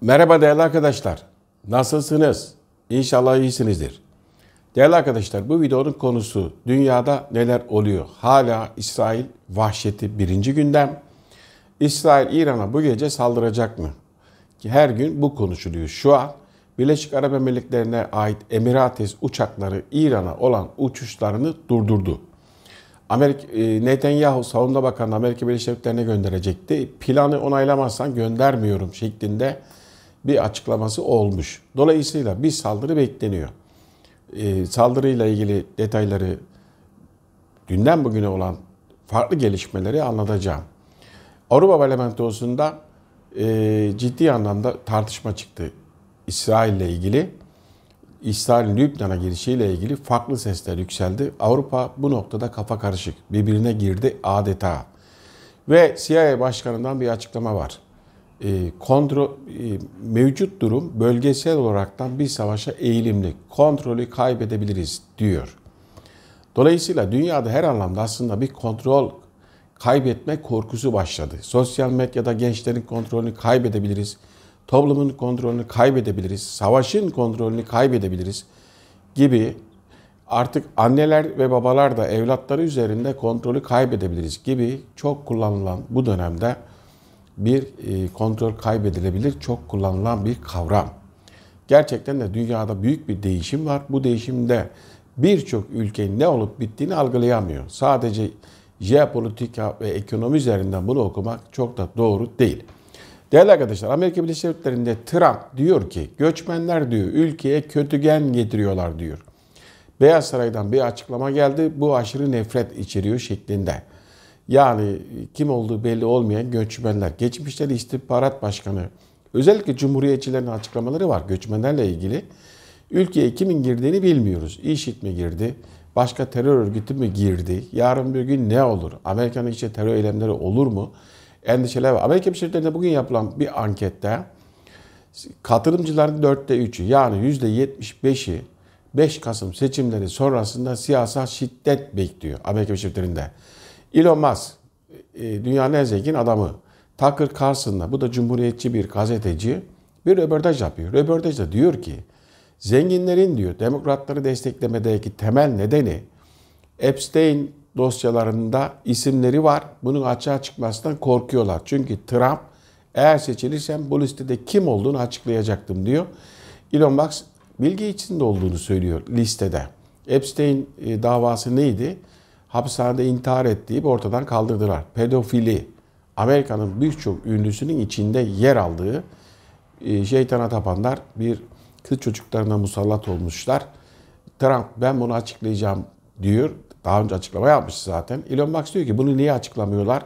Merhaba değerli arkadaşlar. Nasılsınız? İnşallah iyisinizdir. Değerli arkadaşlar bu videonun konusu dünyada neler oluyor? Hala İsrail vahşeti birinci gündem. İsrail İran'a bu gece saldıracak mı? Ki her gün bu konuşuluyor. Şu an Birleşik Arap Emirlikleri'ne ait Emirates uçakları İran'a olan uçuşlarını durdurdu. Amerika, e, Netanyahu Savunma Bakanı Amerika Birleşik Devletleri'ne gönderecekti. Planı onaylamazsan göndermiyorum şeklinde bir açıklaması olmuş. Dolayısıyla bir saldırı bekleniyor. E, saldırıyla ilgili detayları dünden bugüne olan farklı gelişmeleri anlatacağım. Avrupa Parlamentosu'nda e, ciddi anlamda tartışma çıktı İsrail ile ilgili. İsrail Lübnan'a girişiyle ilgili farklı sesler yükseldi. Avrupa bu noktada kafa karışık. Birbirine girdi adeta. Ve CIA başkanından bir açıklama var. E, kontrol e, mevcut durum bölgesel olaraktan bir savaşa eğilimli. Kontrolü kaybedebiliriz diyor. Dolayısıyla dünyada her anlamda aslında bir kontrol kaybetme korkusu başladı. Sosyal medyada gençlerin kontrolünü kaybedebiliriz. Toplumun kontrolünü kaybedebiliriz. Savaşın kontrolünü kaybedebiliriz gibi artık anneler ve babalar da evlatları üzerinde kontrolü kaybedebiliriz gibi çok kullanılan bu dönemde bir e, kontrol kaybedilebilir, çok kullanılan bir kavram. Gerçekten de dünyada büyük bir değişim var. Bu değişimde birçok ülkenin ne olup bittiğini algılayamıyor. Sadece jeopolitika ve ekonomi üzerinden bunu okumak çok da doğru değil. Değerli arkadaşlar Amerika Birleşik Devletleri'nde Trump diyor ki göçmenler diyor ülkeye kötügen getiriyorlar diyor. Beyaz Saray'dan bir açıklama geldi. Bu aşırı nefret içeriyor şeklinde. Yani kim olduğu belli olmayan göçmenler. Geçmişte de istihbarat başkanı, özellikle cumhuriyetçilerin açıklamaları var göçmenlerle ilgili. Ülkeye kimin girdiğini bilmiyoruz. İŞİD mi girdi? Başka terör örgütü mü girdi? Yarın bir gün ne olur? Amerika'nın içinde terör eylemleri olur mu? Endişeler var. Amerika Birleşik Devletleri'nde bugün yapılan bir ankette katılımcıların dörtte üçü yani yüzde beşi 5 Kasım seçimleri sonrasında siyasal şiddet bekliyor Amerika Birleşik Devletleri'nde. Elon Musk e, dünyanın en zengin adamı. Tucker Carlson'la bu da cumhuriyetçi bir gazeteci bir röportaj yapıyor. Röportajda diyor ki zenginlerin diyor demokratları desteklemedeki temel nedeni Epstein dosyalarında isimleri var. Bunun açığa çıkmasından korkuyorlar. Çünkü Trump eğer seçilirsem bu listede kim olduğunu açıklayacaktım diyor. Elon Musk bilgi içinde olduğunu söylüyor listede. Epstein e, davası neydi? hapishanede intihar et deyip ortadan kaldırdılar. Pedofili Amerika'nın birçok ünlüsünün içinde yer aldığı e, şeytana tapanlar bir kız çocuklarına musallat olmuşlar. Trump ben bunu açıklayacağım diyor. Daha önce açıklama yapmış zaten. Elon Musk diyor ki bunu niye açıklamıyorlar?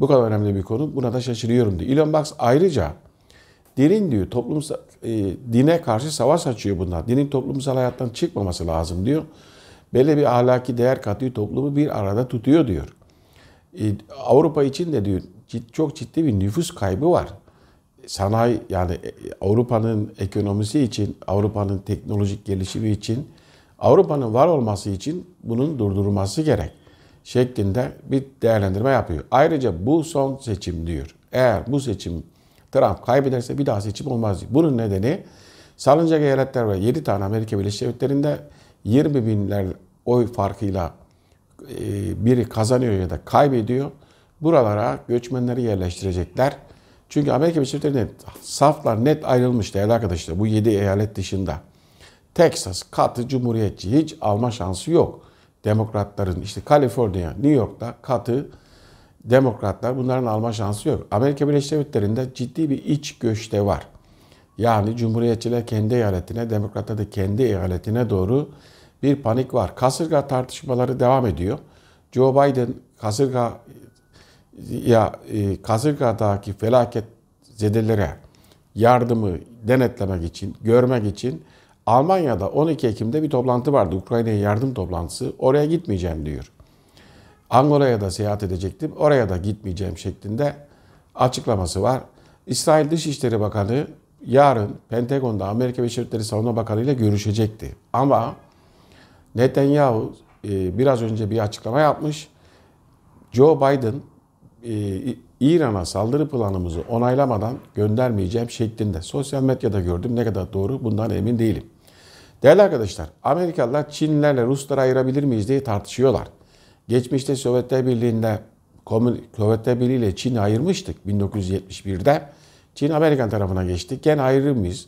Bu kadar önemli bir konu. Buna da şaşırıyorum diyor. Elon Musk ayrıca dinin diyor toplumsal e, dine karşı savaş açıyor bunlar. Dinin toplumsal hayattan çıkmaması lazım diyor. Böyle bir ahlaki değer katıyı toplumu bir arada tutuyor diyor. E, Avrupa için de diyor çok ciddi bir nüfus kaybı var. Sanayi yani e, Avrupa'nın ekonomisi için, Avrupa'nın teknolojik gelişimi için, Avrupa'nın var olması için bunun durdurulması gerek şeklinde bir değerlendirme yapıyor. Ayrıca bu son seçim diyor. Eğer bu seçim Trump kaybederse bir daha seçim olmaz diyor. Bunun nedeni Salıncak eyaletler ve 7 tane Amerika Birleşik Devletleri'nde 20 binler oy farkıyla e, biri kazanıyor ya da kaybediyor. Buralara göçmenleri yerleştirecekler. Çünkü Amerika Birleşik Devletleri'nde saflar net ayrılmış değerli arkadaşlar bu 7 eyalet dışında. Texas katı cumhuriyetçi hiç alma şansı yok. Demokratların işte Kaliforniya, New York'ta katı demokratlar bunların alma şansı yok. Amerika Birleşik Devletleri'nde ciddi bir iç göç de var. Yani cumhuriyetçiler kendi eyaletine, demokratlar da kendi eyaletine doğru bir panik var. Kasırga tartışmaları devam ediyor. Joe Biden kasırga ya e, kasırgadaki felaket zedelere yardımı denetlemek için, görmek için Almanya'da 12 Ekim'de bir toplantı vardı. Ukrayna'ya yardım toplantısı. Oraya gitmeyeceğim diyor. Angola'ya da seyahat edecektim. Oraya da gitmeyeceğim şeklinde açıklaması var. İsrail Dışişleri Bakanı yarın Pentagon'da Amerika Birleşik Devletleri Savunma Bakanı ile görüşecekti. Ama Netanyahu e, biraz önce bir açıklama yapmış. Joe Biden e, İran'a saldırı planımızı onaylamadan göndermeyeceğim şeklinde. Sosyal medyada gördüm. Ne kadar doğru bundan emin değilim. Değerli arkadaşlar, Amerikalılar Çinlerle Rusları ayırabilir miyiz diye tartışıyorlar. Geçmişte Sovyetler Birliği'nde Sovyetler Birliği ile Çin'i ayırmıştık 1971'de. Çin Amerikan tarafına geçti. Gene ayırır mıyız?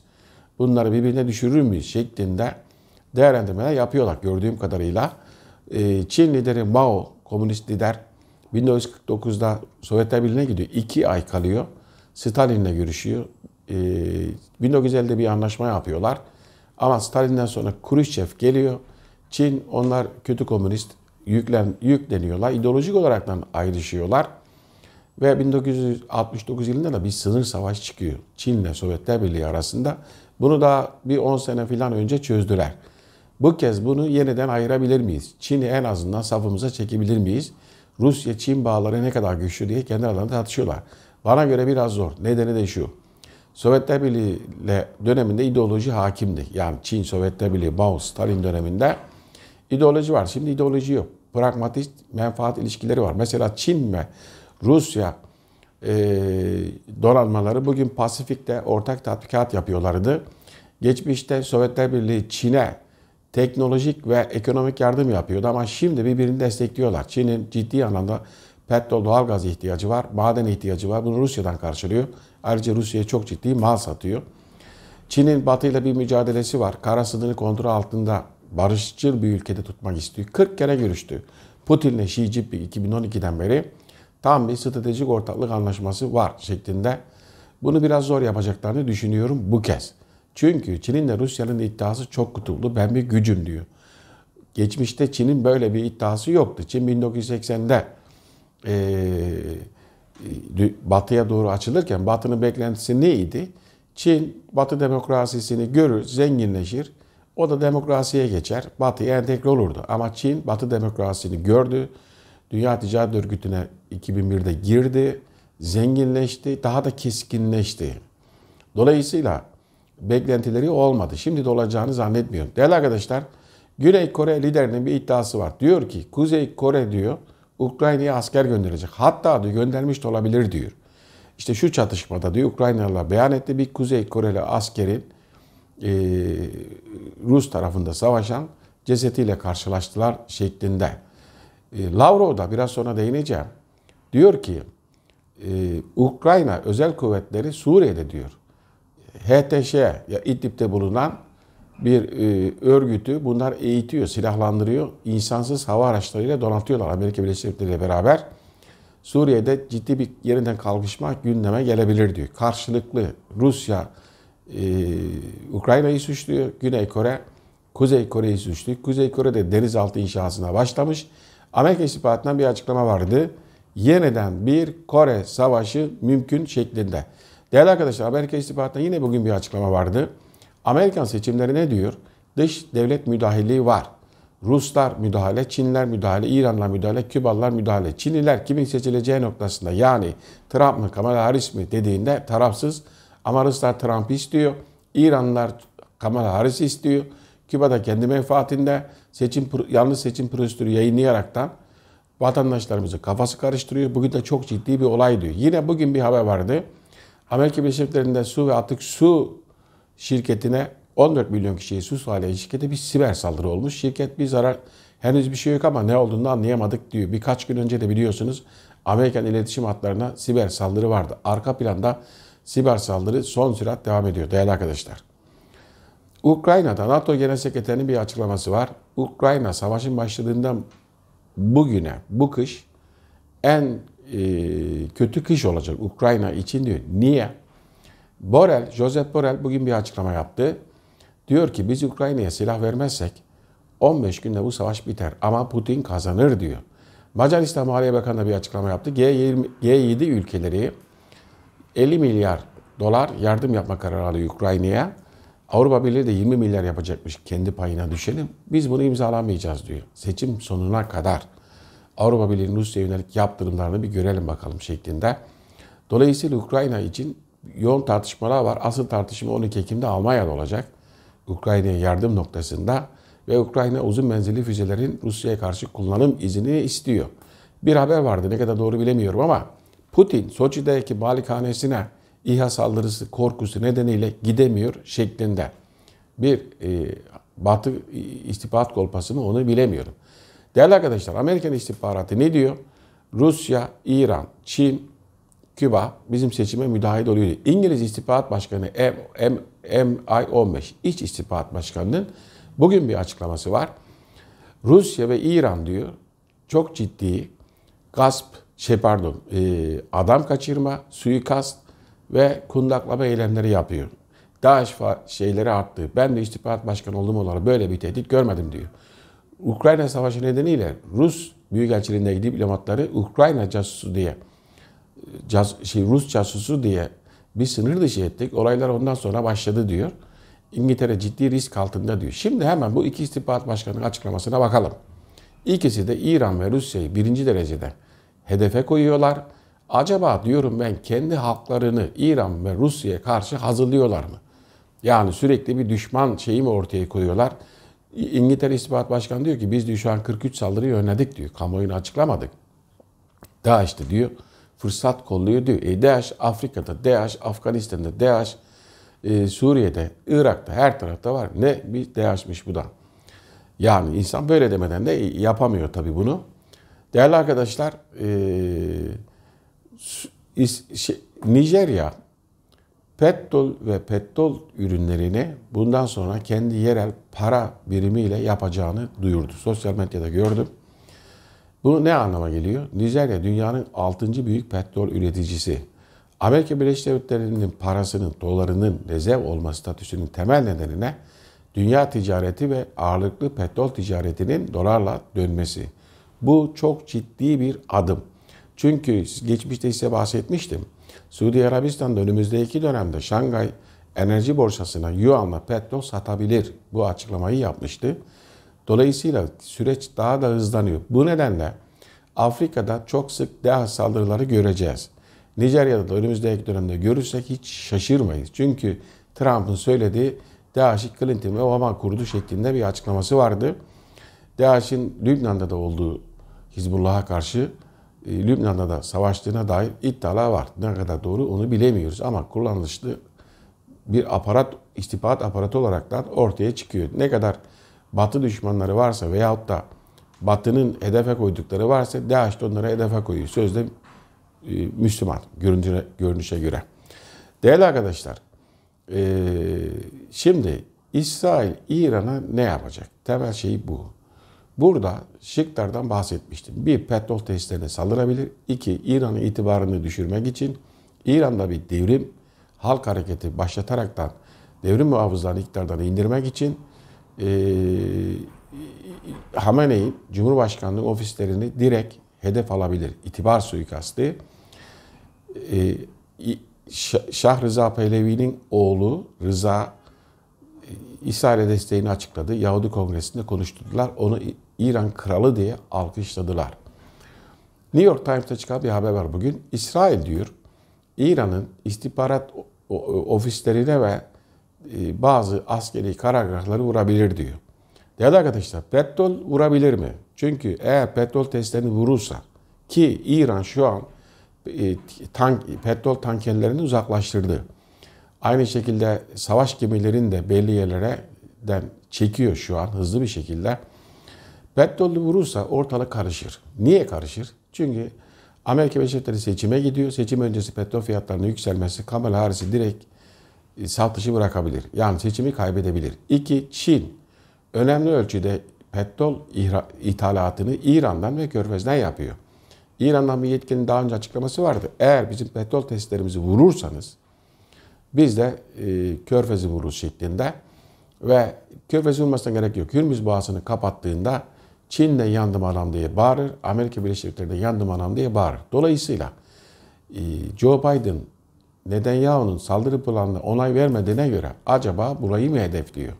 Bunları birbirine düşürür müyüz şeklinde değerlendirmeler yapıyorlar gördüğüm kadarıyla. Ee, Çin lideri Mao, komünist lider 1949'da Sovyetler Birliği'ne gidiyor. iki ay kalıyor. Stalin'le görüşüyor. 1950'de ee, bir anlaşma yapıyorlar. Ama Stalin'den sonra Khrushchev geliyor. Çin onlar kötü komünist yüklen, yükleniyorlar. İdeolojik da ayrışıyorlar. Ve 1969 yılında da bir sınır savaşı çıkıyor. Çin ile Sovyetler Birliği arasında. Bunu da bir 10 sene falan önce çözdüler. Bu kez bunu yeniden ayırabilir miyiz? Çin'i en azından safımıza çekebilir miyiz? Rusya-Çin bağları ne kadar güçlü diye kendi aralarında tartışıyorlar. Bana göre biraz zor. Nedeni de şu. Sovyetler Birliği döneminde ideoloji hakimdi. Yani Çin, Sovyetler Birliği, Mao, Stalin döneminde ideoloji var. Şimdi ideoloji yok. Pragmatist menfaat ilişkileri var. Mesela Çin ve Rusya e, donanmaları bugün Pasifik'te ortak tatbikat yapıyorlardı. Geçmişte Sovyetler Birliği Çin'e teknolojik ve ekonomik yardım yapıyordu ama şimdi birbirini destekliyorlar. Çin'in ciddi anlamda petrol, doğalgaz ihtiyacı var, maden ihtiyacı var. Bunu Rusya'dan karşılıyor. Ayrıca Rusya'ya çok ciddi mal satıyor. Çin'in batıyla bir mücadelesi var. Kara sınırı kontrol altında barışçıl bir ülkede tutmak istiyor. 40 kere görüştü. Putin'le Xi Jinping 2012'den beri tam bir stratejik ortaklık anlaşması var şeklinde. Bunu biraz zor yapacaklarını düşünüyorum bu kez. Çünkü Çin'in de Rusya'nın iddiası çok kutuplu. Ben bir gücüm diyor. Geçmişte Çin'in böyle bir iddiası yoktu. Çin 1980'de e, e batıya doğru açılırken batının beklentisi neydi? Çin batı demokrasisini görür, zenginleşir. O da demokrasiye geçer, Batı entegre olurdu. Ama Çin batı demokrasisini gördü. Dünya Ticaret Örgütü'ne 2001'de girdi, zenginleşti, daha da keskinleşti. Dolayısıyla beklentileri olmadı. Şimdi de olacağını zannetmiyorum. Değerli arkadaşlar, Güney Kore liderinin bir iddiası var. Diyor ki Kuzey Kore diyor Ukrayna'ya asker gönderecek. Hatta diyor göndermiş de olabilir diyor. İşte şu çatışmada diyor Ukraynalılar beyan etti bir Kuzey Koreli askerin e, Rus tarafında savaşan cesetiyle karşılaştılar şeklinde. E, Lavrov da biraz sonra değineceğim. Diyor ki e, Ukrayna özel kuvvetleri Suriye'de diyor HTŞ ya İdlib'de bulunan bir e, örgütü bunlar eğitiyor, silahlandırıyor. insansız hava araçlarıyla donatıyorlar Amerika Birleşik Devletleri ile beraber. Suriye'de ciddi bir yeniden kalkışma gündeme gelebilir diyor. Karşılıklı Rusya e, Ukrayna'yı suçluyor, Güney Kore Kuzey Kore'yi suçluyor. Kuzey Kore'de denizaltı inşasına başlamış. Amerika istihbaratından bir açıklama vardı. Yeniden bir Kore savaşı mümkün şeklinde. Değerli arkadaşlar Amerika İstihbarat'ta yine bugün bir açıklama vardı. Amerikan seçimleri ne diyor? Dış devlet müdahiliği var. Ruslar müdahale, Çinler müdahale, İranlar müdahale, Kübalılar müdahale. Çinliler kimin seçileceği noktasında yani Trump mı Kamala Harris mi dediğinde tarafsız. Ama Ruslar Trump istiyor. İranlılar Kamala Harris istiyor. Küba'da kendi menfaatinde seçim, yanlış seçim prosedürü yayınlayaraktan vatandaşlarımızı kafası karıştırıyor. Bugün de çok ciddi bir olay diyor. Yine bugün bir haber vardı. Amerika Birleşik Devletleri'nde su ve atık su şirketine 14 milyon kişiyi su sağlayan şirkete bir siber saldırı olmuş. Şirket bir zarar henüz bir şey yok ama ne olduğunu anlayamadık diyor. Birkaç gün önce de biliyorsunuz Amerikan iletişim hatlarına siber saldırı vardı. Arka planda siber saldırı son sürat devam ediyor değerli arkadaşlar. Ukrayna'da NATO Genel Sekreterinin bir açıklaması var. Ukrayna savaşın başladığından bugüne bu kış en e, kötü kış olacak Ukrayna için diyor. Niye? Borel, Josep Borel bugün bir açıklama yaptı. Diyor ki biz Ukrayna'ya silah vermezsek 15 günde bu savaş biter ama Putin kazanır diyor. Macaristan Maliye Bakanı da bir açıklama yaptı. G20, G7 ülkeleri 50 milyar dolar yardım yapma kararı alıyor Ukrayna'ya. Avrupa Birliği de 20 milyar yapacakmış kendi payına düşelim. Biz bunu imzalamayacağız diyor. Seçim sonuna kadar. Avrupa Birliği'nin Rusya yönelik yaptırımlarını bir görelim bakalım şeklinde. Dolayısıyla Ukrayna için yoğun tartışmalar var. Asıl tartışma 12 Ekim'de Almanya'da olacak. Ukrayna'ya yardım noktasında ve Ukrayna uzun menzilli füzelerin Rusya'ya karşı kullanım izni istiyor. Bir haber vardı ne kadar doğru bilemiyorum ama Putin Soçi'deki balikhanesine İHA saldırısı korkusu nedeniyle gidemiyor şeklinde. Bir e, Batı istihbarat kolpası mı onu bilemiyorum. Değerli arkadaşlar Amerikan istihbaratı ne diyor? Rusya, İran, Çin, Küba bizim seçime müdahil oluyor İngiliz İstihbarat Başkanı M M MI15 İç İstihbarat Başkanı'nın bugün bir açıklaması var. Rusya ve İran diyor çok ciddi gasp, şey pardon, e, adam kaçırma, suikast ve kundaklama eylemleri yapıyor. DAEŞ şeyleri arttı. Ben de istihbarat başkanı olduğum olarak böyle bir tehdit görmedim diyor. Ukrayna Savaşı nedeniyle Rus Büyükelçiliğindeki diplomatları Ukrayna casusu diye cas, şey, Rus casusu diye bir sınır dışı ettik. Olaylar ondan sonra başladı diyor. İngiltere ciddi risk altında diyor. Şimdi hemen bu iki istihbarat başkanının açıklamasına bakalım. İkisi de İran ve Rusya'yı birinci derecede hedefe koyuyorlar. Acaba diyorum ben kendi halklarını İran ve Rusya'ya karşı hazırlıyorlar mı? Yani sürekli bir düşman şeyi mi ortaya koyuyorlar? İngiltere İstihbarat Başkanı diyor ki biz diyor şu an 43 saldırıyı önledik diyor. Kamuoyunu açıklamadık. DAEŞ'te diyor fırsat kolluyor diyor. E DAEŞ Afrika'da, DAEŞ Afganistan'da, DAEŞ e, Suriye'de, Irak'ta her tarafta var. Ne bir DAEŞ'miş bu da. Yani insan böyle demeden de yapamıyor tabii bunu. Değerli arkadaşlar, e, şey, Nijerya petrol ve petrol ürünlerini bundan sonra kendi yerel para birimiyle yapacağını duyurdu. Sosyal medyada gördüm. Bu ne anlama geliyor? Nijerya dünyanın 6. büyük petrol üreticisi. Amerika Birleşik Devletleri'nin parasının, dolarının rezerv olma statüsünün temel nedenine dünya ticareti ve ağırlıklı petrol ticaretinin dolarla dönmesi. Bu çok ciddi bir adım. Çünkü geçmişte ise bahsetmiştim. Suudi Arabistan'da önümüzdeki dönemde Şangay enerji borsasına Yuan'la petrol satabilir. Bu açıklamayı yapmıştı. Dolayısıyla süreç daha da hızlanıyor. Bu nedenle Afrika'da çok sık DEHA saldırıları göreceğiz. Nijerya'da da önümüzdeki dönemde görürsek hiç şaşırmayız. Çünkü Trump'ın söylediği DEAŞ'ı Clinton ve Obama kurdu şeklinde bir açıklaması vardı. DEAŞ'ın Lübnan'da da olduğu Hizbullah'a karşı e, Lübnan'da da savaştığına dair iddialar var. Ne kadar doğru onu bilemiyoruz ama kullanışlı bir aparat, istihbarat aparatı olarak da ortaya çıkıyor. Ne kadar Batı düşmanları varsa veyahut da Batı'nın hedefe koydukları varsa DAEŞ de onlara hedefe koyuyor. Sözde e, Müslüman görünüşe, görünüşe göre. Değerli arkadaşlar, e, şimdi İsrail İran'a ne yapacak? Temel şey bu. Burada şıklardan bahsetmiştim. Bir, petrol tesislerine saldırabilir. İki, İran'ın itibarını düşürmek için İran'da bir devrim, halk hareketi başlataraktan devrim muhafızlarını iktidardan indirmek için e, Hamene'in Cumhurbaşkanlığı ofislerini direkt hedef alabilir. İtibar suikastı. E, Şah Rıza Pehlevi'nin oğlu Rıza e, İsrail'e desteğini açıkladı. Yahudi Kongresi'nde konuşturdular. Onu İran kralı diye alkışladılar. New York Times'ta çıkan bir haber var bugün. İsrail diyor İran'ın istihbarat ofislerine ve e, bazı askeri karargahları vurabilir diyor. Değerli arkadaşlar petrol vurabilir mi? Çünkü eğer petrol testlerini vurursa ki İran şu an e, tank, petrol tankerlerini uzaklaştırdı. Aynı şekilde savaş gemilerini de belli yerlerden çekiyor şu an hızlı bir şekilde. Petrolü vurursa ortalık karışır. Niye karışır? Çünkü Amerika Birleşik Devletleri seçime gidiyor. Seçim öncesi petrol fiyatlarının yükselmesi Kamala Harris'i direkt e, salt dışı bırakabilir. Yani seçimi kaybedebilir. İki, Çin önemli ölçüde petrol ithalatını İran'dan ve Körfez'den yapıyor. İran'dan bir yetkinin daha önce açıklaması vardı. Eğer bizim petrol testlerimizi vurursanız biz de e, Körfez'i vururuz şeklinde ve Körfez'i vurmasına gerek yok. Hürmüz boğazını kapattığında Çin'de yandım anam diye bağırır, Amerika Birleşik Devletleri'nde yandım anam diye bağırır. Dolayısıyla e, Joe Biden neden Netanyahu'nun saldırı planına onay vermediğine göre acaba burayı mı hedefliyor?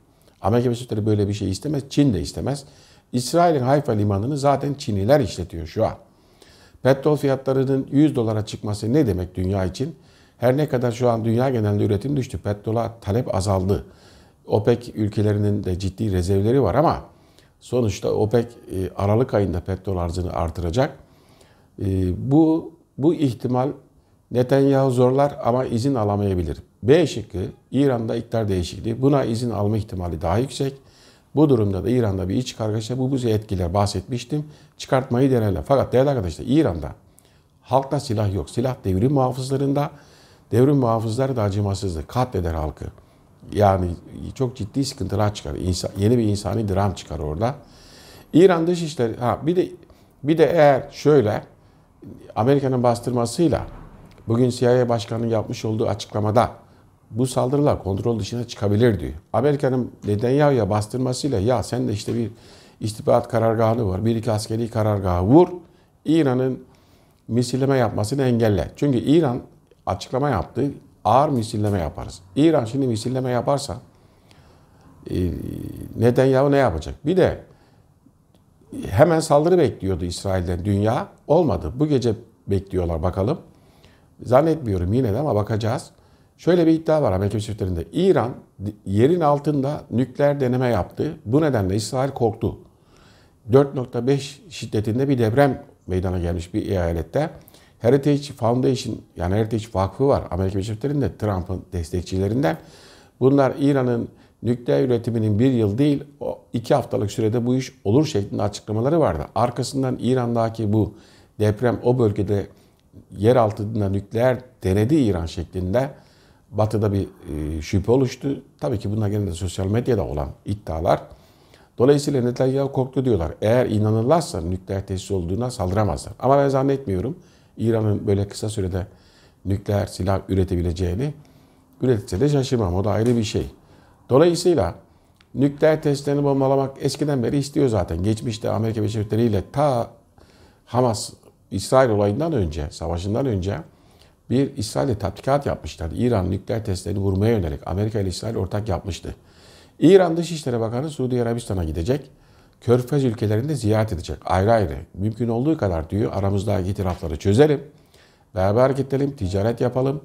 Amerika Birleşik Devletleri böyle bir şey istemez, Çin de istemez. İsrail'in Hayfa limanını zaten Çinliler işletiyor şu an. Petrol fiyatlarının 100 dolara çıkması ne demek dünya için? Her ne kadar şu an dünya genelinde üretim düştü, petrola talep azaldı. OPEC ülkelerinin de ciddi rezervleri var ama Sonuçta OPEC e, Aralık ayında petrol arzını artıracak. E, bu, bu ihtimal Netanyahu zorlar ama izin alamayabilir. B şıkkı İran'da iktidar değişikliği. Buna izin alma ihtimali daha yüksek. Bu durumda da İran'da bir iç kargaşa bu bizi etkiler bahsetmiştim. Çıkartmayı denerler. Fakat değerli arkadaşlar İran'da halkta silah yok. Silah devrim muhafızlarında. Devrim muhafızları da acımasızdır. Katleder halkı yani çok ciddi sıkıntılar çıkar. İnsan, yeni bir insani dram çıkar orada. İran Dışişleri ha bir de bir de eğer şöyle Amerika'nın bastırmasıyla bugün CIA başkanının yapmış olduğu açıklamada bu saldırılar kontrol dışına çıkabilir diyor. Amerika'nın Netanyahu'ya bastırmasıyla ya sen de işte bir istihbarat karargahını var, bir iki askeri karargahı vur. İran'ın misilleme yapmasını engelle. Çünkü İran açıklama yaptı ağır misilleme yaparız. İran şimdi misilleme yaparsa e, neden ya ne yapacak? Bir de hemen saldırı bekliyordu İsrail'den dünya. Olmadı. Bu gece bekliyorlar bakalım. Zannetmiyorum yine de ama bakacağız. Şöyle bir iddia var Amerika Birleşik İran yerin altında nükleer deneme yaptı. Bu nedenle İsrail korktu. 4.5 şiddetinde bir deprem meydana gelmiş bir eyalette. Heritage Foundation yani Heritage Vakfı var Amerika Birleşik Devletleri'nde Trump'ın destekçilerinden. Bunlar İran'ın nükleer üretiminin bir yıl değil o iki haftalık sürede bu iş olur şeklinde açıklamaları vardı. Arkasından İran'daki bu deprem o bölgede yer altında nükleer denedi İran şeklinde batıda bir e, şüphe oluştu. Tabii ki bunlar genelde sosyal medyada olan iddialar. Dolayısıyla Netanyahu korktu diyorlar. Eğer inanırlarsa nükleer tesis olduğuna saldıramazlar. Ama ben zannetmiyorum. İran'ın böyle kısa sürede nükleer silah üretebileceğini üretse de şaşırmam. O da ayrı bir şey. Dolayısıyla nükleer testlerini bombalamak eskiden beri istiyor zaten. Geçmişte Amerika Birleşik Devletleri ile ta Hamas İsrail olayından önce, savaşından önce bir İsrail'le tatbikat yapmışlardı. İran nükleer testlerini vurmaya yönelik Amerika ile İsrail ortak yapmıştı. İran Dışişleri Bakanı Suudi Arabistan'a gidecek. Körfez ülkelerinde ziyaret edecek. Ayrı ayrı. Mümkün olduğu kadar diyor aramızdaki itirafları çözelim. Beraber gidelim, ticaret yapalım.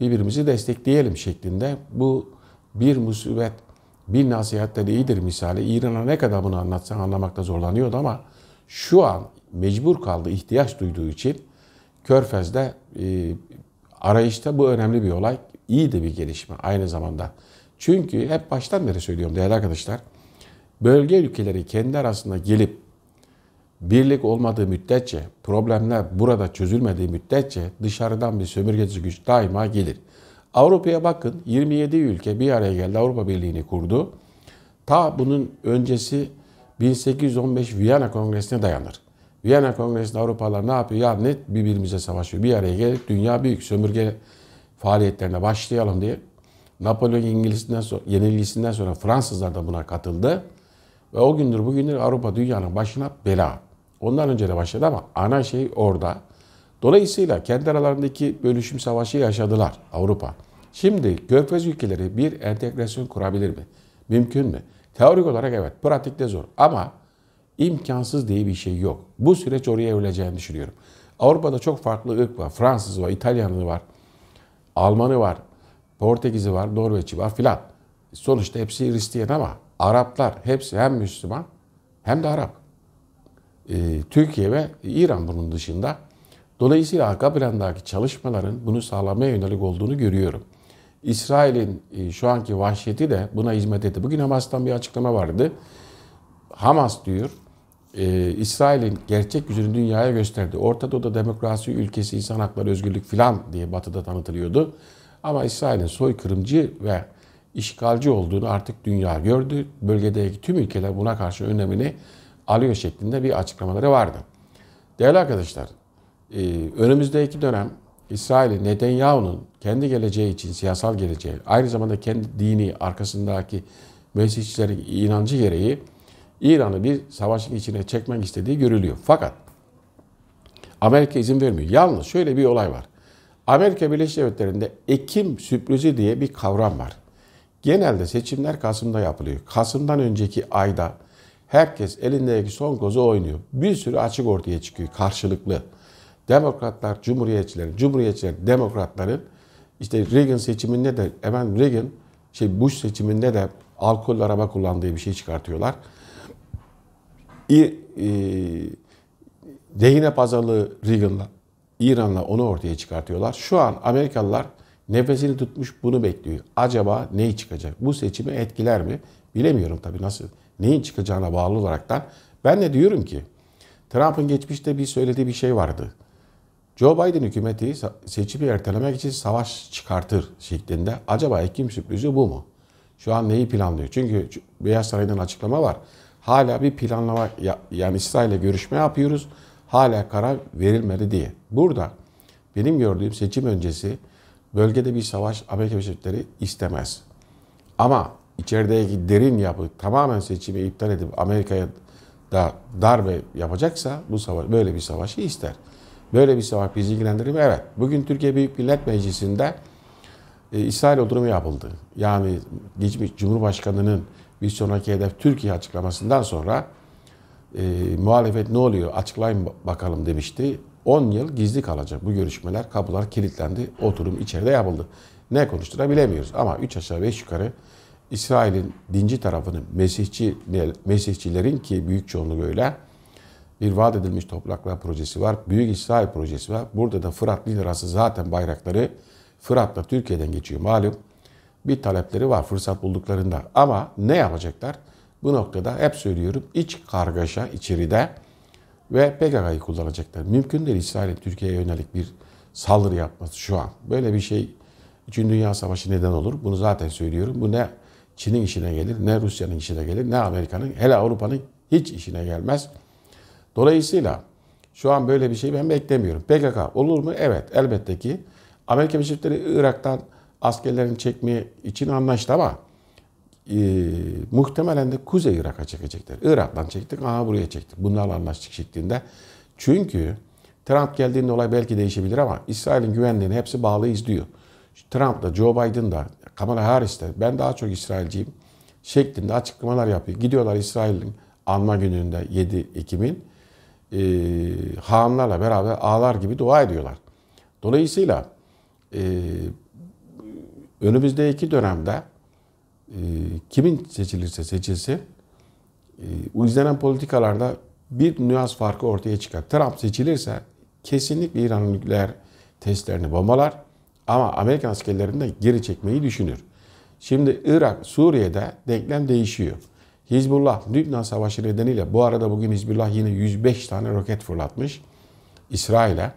Birbirimizi destekleyelim şeklinde. Bu bir musibet, bir nasihat de iyidir misali. İran'a ne kadar bunu anlatsan anlamakta zorlanıyordu ama şu an mecbur kaldı, ihtiyaç duyduğu için Körfez'de e, arayışta bu önemli bir olay. İyi de bir gelişme aynı zamanda. Çünkü hep baştan beri söylüyorum değerli arkadaşlar bölge ülkeleri kendi arasında gelip birlik olmadığı müddetçe, problemler burada çözülmediği müddetçe dışarıdan bir sömürgeci güç daima gelir. Avrupa'ya bakın 27 ülke bir araya geldi Avrupa Birliği'ni kurdu. Ta bunun öncesi 1815 Viyana Kongresi'ne dayanır. Viyana Kongresi'nde Avrupalılar ne yapıyor? Ya net birbirimize savaşıyor. Bir araya gelip dünya büyük sömürge faaliyetlerine başlayalım diye. Napolyon İngilizinden sonra, yenilgisinden sonra Fransızlar da buna katıldı. Ve o gündür bugündür Avrupa dünyanın başına bela. Ondan önce de başladı ama ana şey orada. Dolayısıyla kendi aralarındaki bölüşüm savaşı yaşadılar Avrupa. Şimdi Körfez ülkeleri bir entegrasyon kurabilir mi? Mümkün mü? Teorik olarak evet, pratikte zor ama imkansız diye bir şey yok. Bu süreç oraya evrileceğini düşünüyorum. Avrupa'da çok farklı ırk var. Fransız var, İtalyanı var, Almanı var, Portekiz'i var, Norveç'i var filan. Sonuçta hepsi Hristiyan ama Araplar hepsi hem Müslüman hem de Arap. E, Türkiye ve İran bunun dışında. Dolayısıyla arka plandaki çalışmaların bunu sağlamaya yönelik olduğunu görüyorum. İsrail'in e, şu anki vahşeti de buna hizmet etti. Bugün Hamas'tan bir açıklama vardı. Hamas diyor, e, İsrail'in gerçek yüzünü dünyaya gösterdi. Orta Doğu'da demokrasi, ülkesi, insan hakları, özgürlük filan diye batıda tanıtılıyordu. Ama İsrail'in soykırımcı ve işgalci olduğunu artık dünya gördü. Bölgedeki tüm ülkeler buna karşı önlemini alıyor şeklinde bir açıklamaları vardı. Değerli arkadaşlar, e, önümüzdeki dönem İsrail'i Netanyahu'nun kendi geleceği için, siyasal geleceği, aynı zamanda kendi dini arkasındaki mesihçilerin inancı gereği İran'ı bir savaşın içine çekmek istediği görülüyor. Fakat Amerika izin vermiyor. Yalnız şöyle bir olay var. Amerika Birleşik Devletleri'nde Ekim sürprizi diye bir kavram var. Genelde seçimler Kasım'da yapılıyor. Kasım'dan önceki ayda herkes elindeki son kozu oynuyor. Bir sürü açık ortaya çıkıyor karşılıklı. Demokratlar, Cumhuriyetçiler, Cumhuriyetçiler, Demokratların işte Reagan seçiminde de hemen Reagan şey Bush seçiminde de alkol araba kullandığı bir şey çıkartıyorlar. İ, e, rehine pazarlığı Reagan'la, İran'la onu ortaya çıkartıyorlar. Şu an Amerikalılar Nefesini tutmuş bunu bekliyor. Acaba ne çıkacak? Bu seçimi etkiler mi? Bilemiyorum tabii nasıl. Neyin çıkacağına bağlı olaraktan. Ben de diyorum ki Trump'ın geçmişte bir söylediği bir şey vardı. Joe Biden hükümeti seçimi ertelemek için savaş çıkartır şeklinde. Acaba Ekim sürprizi bu mu? Şu an neyi planlıyor? Çünkü Beyaz Saray'dan açıklama var. Hala bir planlama yani İsrail'le görüşme yapıyoruz. Hala karar verilmedi diye. Burada benim gördüğüm seçim öncesi bölgede bir savaş Amerika Birleşik istemez. Ama içerideki derin yapı tamamen seçimi iptal edip Amerika'ya da darbe yapacaksa bu savaş böyle bir savaşı ister. Böyle bir savaş bizi ilgilendirir mi? Evet. Bugün Türkiye Büyük Millet Meclisi'nde e, İsrail oturumu yapıldı. Yani geçmiş Cumhurbaşkanı'nın bir sonraki hedef Türkiye açıklamasından sonra e, muhalefet ne oluyor açıklayın bakalım demişti. 10 yıl gizli kalacak bu görüşmeler. Kapılar kilitlendi. Oturum içeride yapıldı. Ne konuştuğunu bilemiyoruz. Ama 3 aşağı 5 yukarı İsrail'in dinci tarafının Mesihçi, Mesihçilerin ki büyük çoğunluğu öyle bir vaat edilmiş topraklar projesi var. Büyük İsrail projesi var. Burada da Fırat Liderası zaten bayrakları Fırat'la Türkiye'den geçiyor malum. Bir talepleri var fırsat bulduklarında. Ama ne yapacaklar? Bu noktada hep söylüyorum iç kargaşa içeride ve PKK'yı kullanacaklar. Mümkün değil İsrail Türkiye'ye yönelik bir saldırı yapması şu an. Böyle bir şey için Dünya Savaşı neden olur. Bunu zaten söylüyorum. Bu ne Çin'in işine gelir, ne Rusya'nın işine gelir, ne Amerika'nın, hele Avrupa'nın hiç işine gelmez. Dolayısıyla şu an böyle bir şey ben beklemiyorum. PKK olur mu? Evet elbette ki. Amerika Birleşik Devletleri Irak'tan askerlerini çekmeye için anlaştı ama e, muhtemelen de Kuzey Irak'a çekecekler. Irak'tan çektik, aha buraya çektik. Bunlarla anlaştık şeklinde. Çünkü Trump geldiğinde olay belki değişebilir ama İsrail'in güvenliğini hepsi bağlı izliyor. Trump da, Joe Biden da, Kamala Harris de ben daha çok İsrailciyim şeklinde açıklamalar yapıyor. Gidiyorlar İsrail'in anma gününde 7 Ekim'in e, ee, hahamlarla beraber ağlar gibi dua ediyorlar. Dolayısıyla e, önümüzdeki dönemde ee, kimin seçilirse seçilse, ee, e, izlenen politikalarda bir nüans farkı ortaya çıkar. Trump seçilirse kesinlikle İran'ın nükleer testlerini bombalar ama Amerikan askerlerini de geri çekmeyi düşünür. Şimdi Irak, Suriye'de denklem değişiyor. Hizbullah, Lübnan Savaşı nedeniyle bu arada bugün Hizbullah yine 105 tane roket fırlatmış İsrail'e.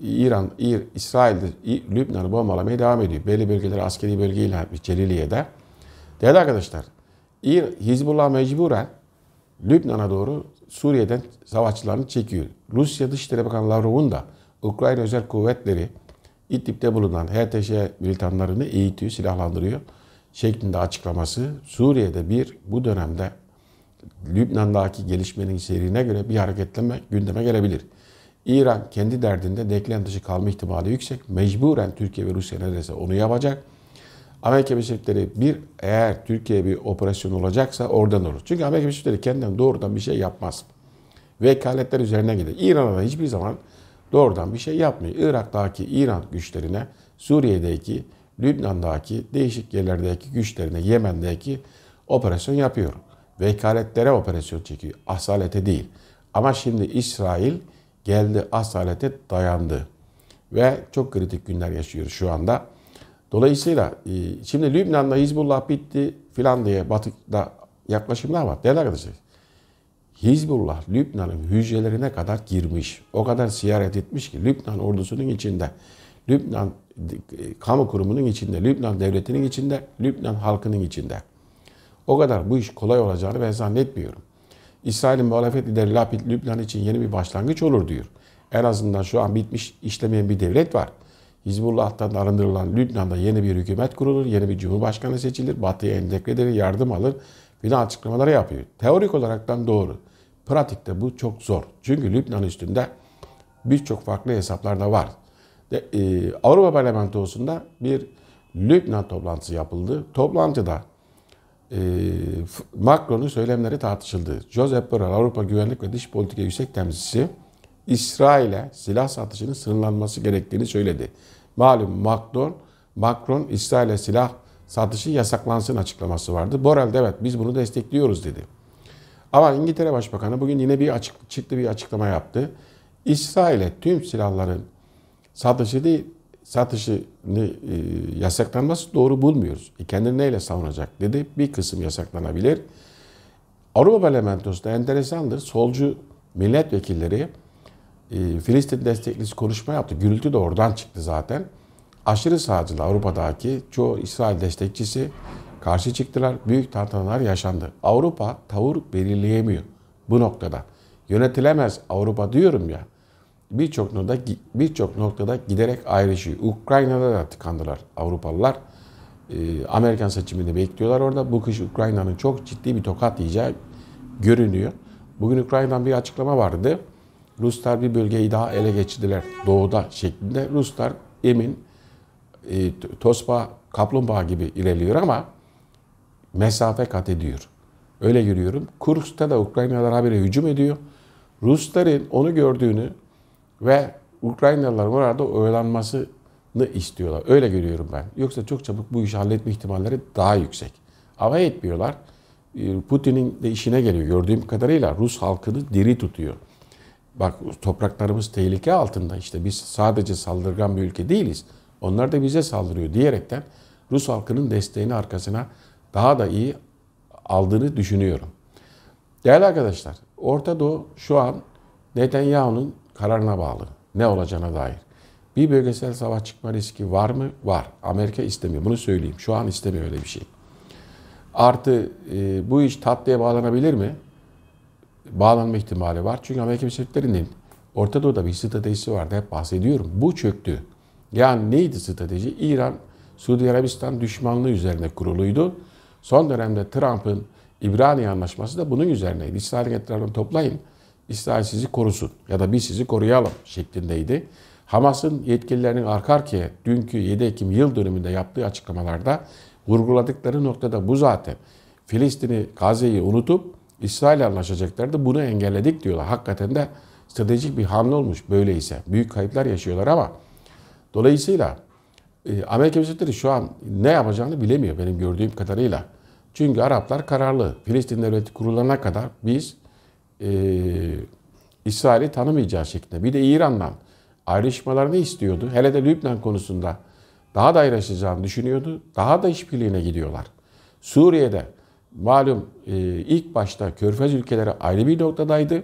İran, İr, İsrail de Lübnan'ı bombalamaya devam ediyor. Belli bölgeleri askeri bölge ilan etmiş Celiliye'de. Değerli arkadaşlar, Hizbullah mecburen Lübnan'a doğru Suriye'den savaşçılarını çekiyor. Rusya Dışişleri Bakanı Lavrov'un da Ukrayna Özel Kuvvetleri İdlib'de bulunan HTŞ militanlarını eğitiyor, silahlandırıyor şeklinde açıklaması Suriye'de bir bu dönemde Lübnan'daki gelişmenin seyrine göre bir hareketleme gündeme gelebilir. İran kendi derdinde denklem dışı kalma ihtimali yüksek. Mecburen Türkiye ve Rusya neredeyse onu yapacak. Amerika Birleşik Devletleri bir eğer Türkiye'ye bir operasyon olacaksa oradan olur. Çünkü Amerika Birleşik Devletleri kendinden doğrudan bir şey yapmaz. Vekaletler üzerine gider. İran'a da hiçbir zaman doğrudan bir şey yapmıyor. Irak'taki İran güçlerine, Suriye'deki, Lübnan'daki, değişik yerlerdeki güçlerine, Yemen'deki operasyon yapıyor. Vekaletlere operasyon çekiyor. Asalete değil. Ama şimdi İsrail geldi asalete dayandı. Ve çok kritik günler yaşıyor şu anda. Dolayısıyla e, şimdi Lübnan'da Hizbullah bitti filan diye batıda yaklaşımlar var. Değerli arkadaşlar, Hizbullah Lübnan'ın hücrelerine kadar girmiş. O kadar siyaret etmiş ki Lübnan ordusunun içinde, Lübnan e, kamu kurumunun içinde, Lübnan devletinin içinde, Lübnan halkının içinde. O kadar bu iş kolay olacağını ben zannetmiyorum. İsrail'in muhalefet lideri Lapid Lübnan için yeni bir başlangıç olur diyor. En azından şu an bitmiş işlemeyen bir devlet var. Hizbullah'tan arındırılan Lübnan'da yeni bir hükümet kurulur, yeni bir cumhurbaşkanı seçilir, batıya entegre yardım alır filan açıklamaları yapıyor. Teorik olaraktan doğru. Pratikte bu çok zor. Çünkü Lübnan üstünde birçok farklı hesaplar da var. De, e, Avrupa Parlamentosu'nda bir Lübnan toplantısı yapıldı. Toplantıda e, Macron'un söylemleri tartışıldı. Josep Borrell, Avrupa Güvenlik ve Dış Politika Yüksek Temsilcisi, İsrail'e silah satışının sınırlanması gerektiğini söyledi. Malum Macron, Macron İsrail'e silah satışı yasaklansın açıklaması vardı. Borel evet biz bunu destekliyoruz dedi. Ama İngiltere Başbakanı bugün yine bir açık, çıktı bir açıklama yaptı. İsrail'e tüm silahların satışı değil, satışını e, yasaklanması doğru bulmuyoruz. E kendini neyle savunacak dedi. Bir kısım yasaklanabilir. Avrupa Parlamentosu'nda enteresandır. Solcu milletvekilleri e, Filistin desteklisi konuşma yaptı. Gürültü de oradan çıktı zaten. Aşırı sağcılar Avrupa'daki çoğu İsrail destekçisi karşı çıktılar. Büyük tartışmalar yaşandı. Avrupa tavır belirleyemiyor bu noktada. Yönetilemez Avrupa diyorum ya. Birçok noktada birçok noktada giderek ayrışıyor. Ukrayna'da da tıkandılar Avrupalılar. E, Amerikan seçimini bekliyorlar orada. Bu kış Ukrayna'nın çok ciddi bir tokat yiyeceği görünüyor. Bugün Ukrayna'dan bir açıklama vardı. Ruslar bir bölgeyi daha ele geçirdiler doğuda şeklinde. Ruslar emin e, tosba, kaplumbağa gibi ilerliyor ama mesafe kat ediyor. Öyle görüyorum. Kursk'ta da Ukraynalılar habire hücum ediyor. Rusların onu gördüğünü ve Ukraynalılar orada oyalanmasını istiyorlar. Öyle görüyorum ben. Yoksa çok çabuk bu işi halletme ihtimalleri daha yüksek. Ama etmiyorlar. E, Putin'in de işine geliyor. Gördüğüm kadarıyla Rus halkını diri tutuyor. Bak topraklarımız tehlike altında işte biz sadece saldırgan bir ülke değiliz. Onlar da bize saldırıyor diyerekten Rus halkının desteğini arkasına daha da iyi aldığını düşünüyorum. Değerli arkadaşlar, Orta Doğu şu an Netanyahu'nun kararına bağlı. Ne olacağına dair. Bir bölgesel savaş çıkma riski var mı? Var. Amerika istemiyor. Bunu söyleyeyim. Şu an istemiyor öyle bir şey. Artı e, bu iş tatlıya bağlanabilir mi? bağlanma ihtimali var. Çünkü Amerika Birleşik Devletleri'nin Orta Doğu'da bir stratejisi vardı. Hep bahsediyorum. Bu çöktü. Yani neydi strateji? İran, Suudi Arabistan düşmanlığı üzerine kuruluydu. Son dönemde Trump'ın İbrani anlaşması da bunun üzerineydi. İsrail etrafını toplayın. İsrail sizi korusun ya da biz sizi koruyalım şeklindeydi. Hamas'ın yetkililerinin arka arkaya dünkü 7 Ekim yıl dönümünde yaptığı açıklamalarda vurguladıkları noktada bu zaten. Filistin'i, Gazze'yi unutup İsrail anlaşacaklardı. Bunu engelledik diyorlar. Hakikaten de stratejik bir hamle olmuş böyleyse. Büyük kayıplar yaşıyorlar ama dolayısıyla e, Amerika Devletleri şu an ne yapacağını bilemiyor benim gördüğüm kadarıyla. Çünkü Araplar kararlı. Filistin Devleti kurulana kadar biz e, İsrail'i tanımayacağı şeklinde. Bir de İran'dan ayrışmalarını istiyordu. Hele de Lübnan konusunda daha da ayrışacağını düşünüyordu. Daha da işbirliğine gidiyorlar. Suriye'de malum e, ilk başta Körfez ülkeleri ayrı bir noktadaydı.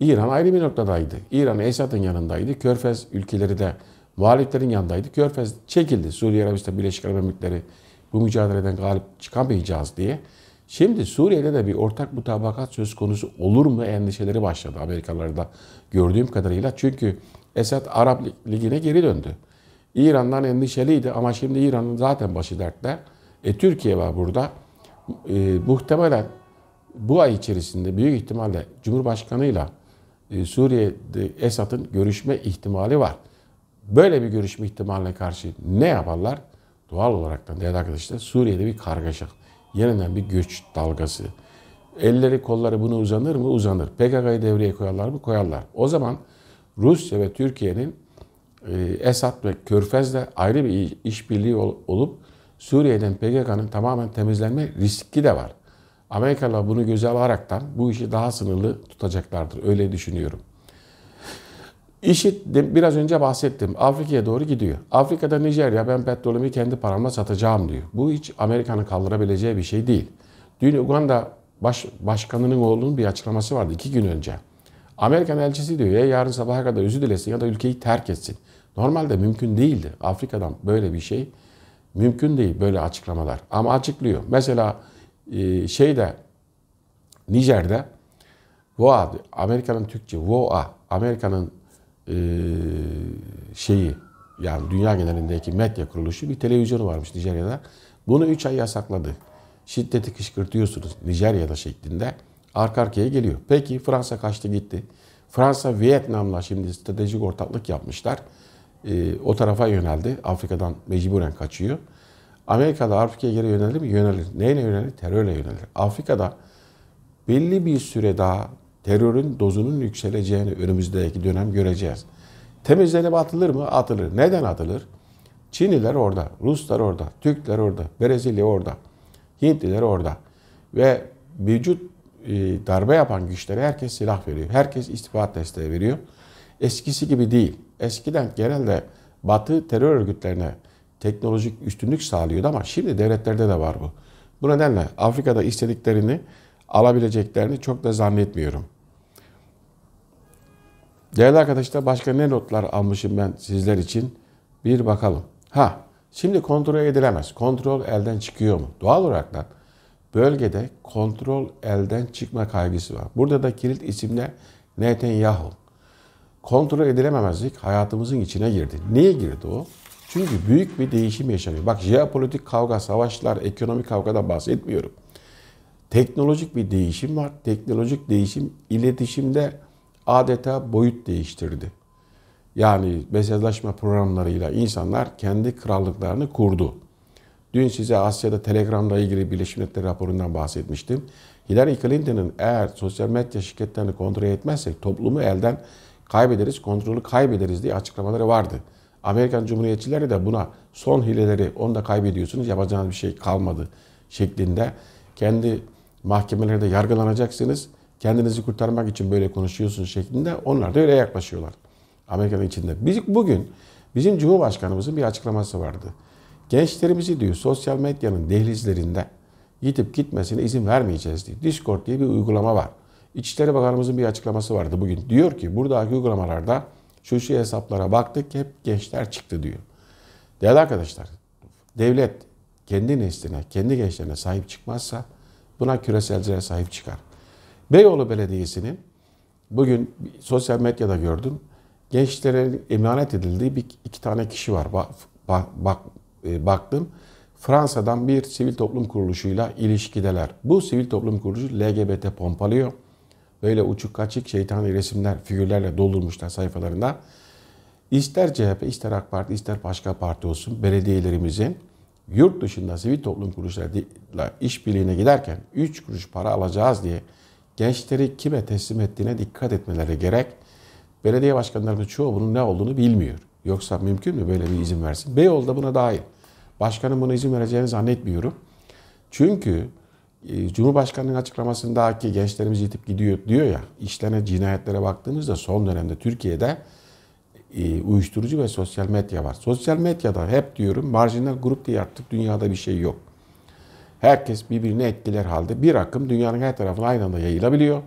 İran ayrı bir noktadaydı. İran Esad'ın yanındaydı. Körfez ülkeleri de muhaliflerin yanındaydı. Körfez çekildi. Suriye Arabistan Birleşik Arap Emirlikleri bu mücadeleden galip çıkamayacağız diye. Şimdi Suriye'de de bir ortak mutabakat söz konusu olur mu endişeleri başladı Amerikalılarda gördüğüm kadarıyla. Çünkü Esad Arap Ligi'ne geri döndü. İran'dan endişeliydi ama şimdi İran'ın zaten başı dertte. E, Türkiye var burada e, muhtemelen bu ay içerisinde büyük ihtimalle Cumhurbaşkanı'yla e, Suriye'de Esad'ın görüşme ihtimali var. Böyle bir görüşme ihtimaline karşı ne yaparlar? Doğal olarak da değerli arkadaşlar Suriye'de bir kargaşa, yeniden bir göç dalgası. Elleri kolları bunu uzanır mı? Uzanır. PKK'yı devreye koyarlar mı? Koyarlar. O zaman Rusya ve Türkiye'nin e, Esad ve Körfez'le ayrı bir işbirliği olup Suriye'den PKK'nın tamamen temizlenme riski de var. Amerikalılar bunu göze alaraktan bu işi daha sınırlı tutacaklardır. Öyle düşünüyorum. İşit biraz önce bahsettim. Afrika'ya doğru gidiyor. Afrika'da Nijerya ben petrolümü kendi paramla satacağım diyor. Bu hiç Amerika'nın kaldırabileceği bir şey değil. Dün Uganda baş, başkanının oğlunun bir açıklaması vardı iki gün önce. Amerikan elçisi diyor ya yarın sabaha kadar özür dilesin ya da ülkeyi terk etsin. Normalde mümkün değildi. Afrika'dan böyle bir şey Mümkün değil böyle açıklamalar. Ama açıklıyor. Mesela e, şeyde Nijer'de VOA, Amerika'nın Türkçe VOA, Amerika'nın e, şeyi yani dünya genelindeki medya kuruluşu bir televizyonu varmış Nijerya'da. Bunu 3 ay yasakladı. Şiddeti kışkırtıyorsunuz Nijerya'da şeklinde. Arka arkaya geliyor. Peki Fransa kaçtı gitti. Fransa Vietnam'la şimdi stratejik ortaklık yapmışlar e, o tarafa yöneldi. Afrika'dan mecburen kaçıyor. Amerika'da Afrika'ya geri yöneldi mi? Yönelir. Neyle yönelir? Terörle yönelir. Afrika'da belli bir süre daha terörün dozunun yükseleceğini önümüzdeki dönem göreceğiz. Temizlenip atılır mı? Atılır. Neden atılır? Çinliler orada, Ruslar orada, Türkler orada, Brezilya orada, Hintliler orada. Ve mevcut e, darbe yapan güçlere herkes silah veriyor. Herkes istihbarat desteği veriyor. Eskisi gibi değil. Eskiden genelde Batı terör örgütlerine teknolojik üstünlük sağlıyordu ama şimdi devletlerde de var bu. Bu nedenle Afrika'da istediklerini alabileceklerini çok da zannetmiyorum. Değerli arkadaşlar başka ne notlar almışım ben sizler için? Bir bakalım. Ha şimdi kontrol edilemez. Kontrol elden çıkıyor mu? Doğal olarak da bölgede kontrol elden çıkma kaygısı var. Burada da kilit isimler Netanyahu kontrol edilememezlik hayatımızın içine girdi. Niye girdi o? Çünkü büyük bir değişim yaşanıyor. Bak jeopolitik kavga, savaşlar, ekonomik kavgadan bahsetmiyorum. Teknolojik bir değişim var. Teknolojik değişim iletişimde adeta boyut değiştirdi. Yani mesajlaşma programlarıyla insanlar kendi krallıklarını kurdu. Dün size Asya'da Telegram'la ilgili Birleşmiş Milletler raporundan bahsetmiştim. Hillary Clinton'ın eğer sosyal medya şirketlerini kontrol etmezsek toplumu elden kaybederiz, kontrolü kaybederiz diye açıklamaları vardı. Amerikan Cumhuriyetçileri de buna son hileleri onu da kaybediyorsunuz yapacağınız bir şey kalmadı şeklinde kendi mahkemelerde yargılanacaksınız. Kendinizi kurtarmak için böyle konuşuyorsunuz şeklinde onlar da öyle yaklaşıyorlar. Amerika'nın içinde. Biz bugün bizim Cumhurbaşkanımızın bir açıklaması vardı. Gençlerimizi diyor sosyal medyanın dehlizlerinde gidip gitmesine izin vermeyeceğiz diyor. Discord diye bir uygulama var. İçişleri Bakanımızın bir açıklaması vardı bugün. Diyor ki buradaki uygulamalarda şu şu hesaplara baktık hep gençler çıktı diyor. Değerli arkadaşlar devlet kendi nesline, kendi gençlerine sahip çıkmazsa buna küreselcilere sahip çıkar. Beyoğlu Belediyesi'nin bugün sosyal medyada gördüm. Gençlere emanet edildiği bir, iki tane kişi var. Bak, bak, e, baktım. Fransa'dan bir sivil toplum kuruluşuyla ilişkideler. Bu sivil toplum kuruluşu LGBT pompalıyor böyle uçuk kaçık şeytani resimler, figürlerle doldurmuşlar sayfalarında. İster CHP, ister AK Parti, ister başka parti olsun belediyelerimizin yurt dışında sivil toplum kuruluşlarıyla işbirliğine giderken 3 kuruş para alacağız diye gençleri kime teslim ettiğine dikkat etmeleri gerek. Belediye başkanlarının çoğu bunun ne olduğunu bilmiyor. Yoksa mümkün mü böyle bir izin versin? Beyoğlu da buna dahil. Başkanın buna izin vereceğini zannetmiyorum. Çünkü ee, Cumhurbaşkanı'nın açıklamasındaki gençlerimiz yetip gidiyor diyor ya, işlenen cinayetlere baktığımızda son dönemde Türkiye'de e, uyuşturucu ve sosyal medya var. Sosyal medyada hep diyorum marjinal grup diye artık dünyada bir şey yok. Herkes birbirini etkiler halde bir akım dünyanın her tarafına aynı anda yayılabiliyor.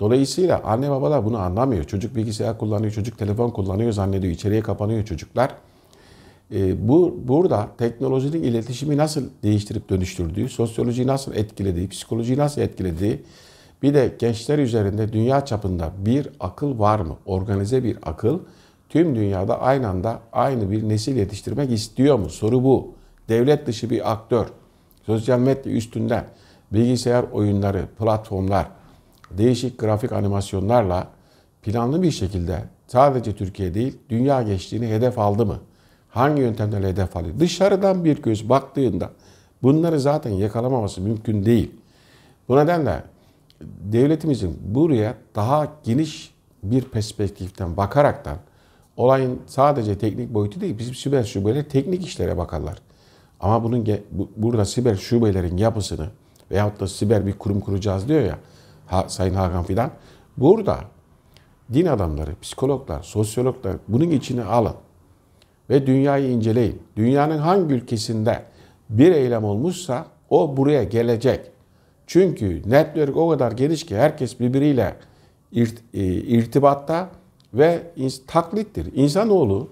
Dolayısıyla anne babalar bunu anlamıyor. Çocuk bilgisayar kullanıyor, çocuk telefon kullanıyor zannediyor. İçeriye kapanıyor çocuklar e, bu burada teknolojinin iletişimi nasıl değiştirip dönüştürdüğü, sosyolojiyi nasıl etkilediği, psikolojiyi nasıl etkilediği, bir de gençler üzerinde dünya çapında bir akıl var mı? Organize bir akıl tüm dünyada aynı anda aynı bir nesil yetiştirmek istiyor mu? Soru bu. Devlet dışı bir aktör, sosyal medya üstünden bilgisayar oyunları, platformlar, değişik grafik animasyonlarla planlı bir şekilde sadece Türkiye değil dünya geçtiğini hedef aldı mı? hangi yöntemlerle hedef alıyor? Dışarıdan bir göz baktığında bunları zaten yakalamaması mümkün değil. Bu nedenle devletimizin buraya daha geniş bir perspektiften bakaraktan olayın sadece teknik boyutu değil, bizim siber şubeler teknik işlere bakarlar. Ama bunun burada siber şubelerin yapısını veyahut da siber bir kurum kuracağız diyor ya ha, Sayın Hakan Fidan. Burada din adamları, psikologlar, sosyologlar bunun içine alın ve dünyayı inceleyin. Dünyanın hangi ülkesinde bir eylem olmuşsa o buraya gelecek. Çünkü network o kadar geniş ki herkes birbiriyle e, irtibatta ve taklittir. İnsanoğlu